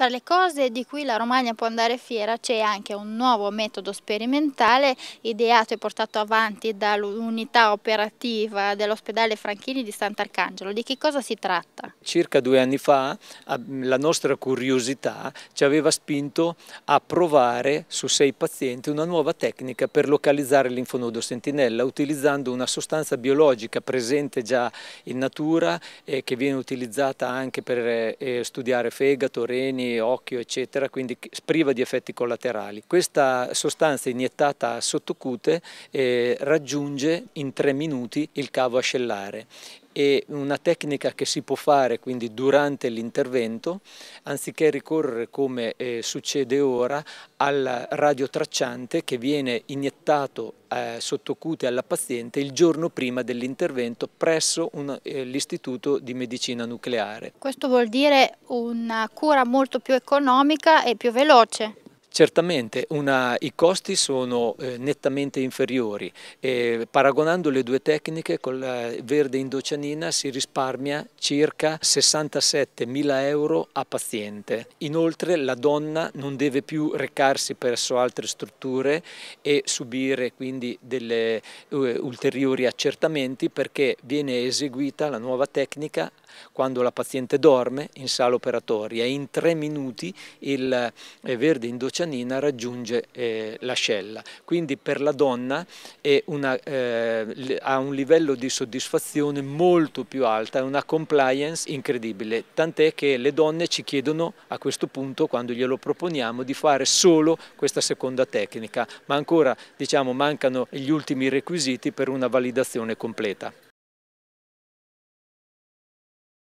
Tra le cose di cui la Romagna può andare fiera c'è anche un nuovo metodo sperimentale ideato e portato avanti dall'unità operativa dell'ospedale Franchini di Sant'Arcangelo. Di che cosa si tratta? Circa due anni fa la nostra curiosità ci aveva spinto a provare su sei pazienti una nuova tecnica per localizzare l'infonodo sentinella utilizzando una sostanza biologica presente già in natura e che viene utilizzata anche per eh, studiare fegato, reni, occhio eccetera, quindi priva di effetti collaterali. Questa sostanza iniettata sottocute eh, raggiunge in tre minuti il cavo ascellare e una tecnica che si può fare quindi durante l'intervento anziché ricorrere come eh, succede ora al radiotracciante che viene iniettato eh, cute alla paziente il giorno prima dell'intervento presso eh, l'istituto di medicina nucleare. Questo vuol dire una cura molto più economica e più veloce? Certamente una, i costi sono eh, nettamente inferiori, eh, paragonando le due tecniche con la verde indocianina si risparmia circa 67 mila euro a paziente. Inoltre la donna non deve più recarsi presso altre strutture e subire quindi degli eh, ulteriori accertamenti perché viene eseguita la nuova tecnica quando la paziente dorme in sala operatoria. In tre minuti il eh, verde indocianina Cianina raggiunge eh, l'ascella. Quindi per la donna è una, eh, ha un livello di soddisfazione molto più alta, una compliance incredibile, tant'è che le donne ci chiedono a questo punto, quando glielo proponiamo, di fare solo questa seconda tecnica, ma ancora diciamo, mancano gli ultimi requisiti per una validazione completa.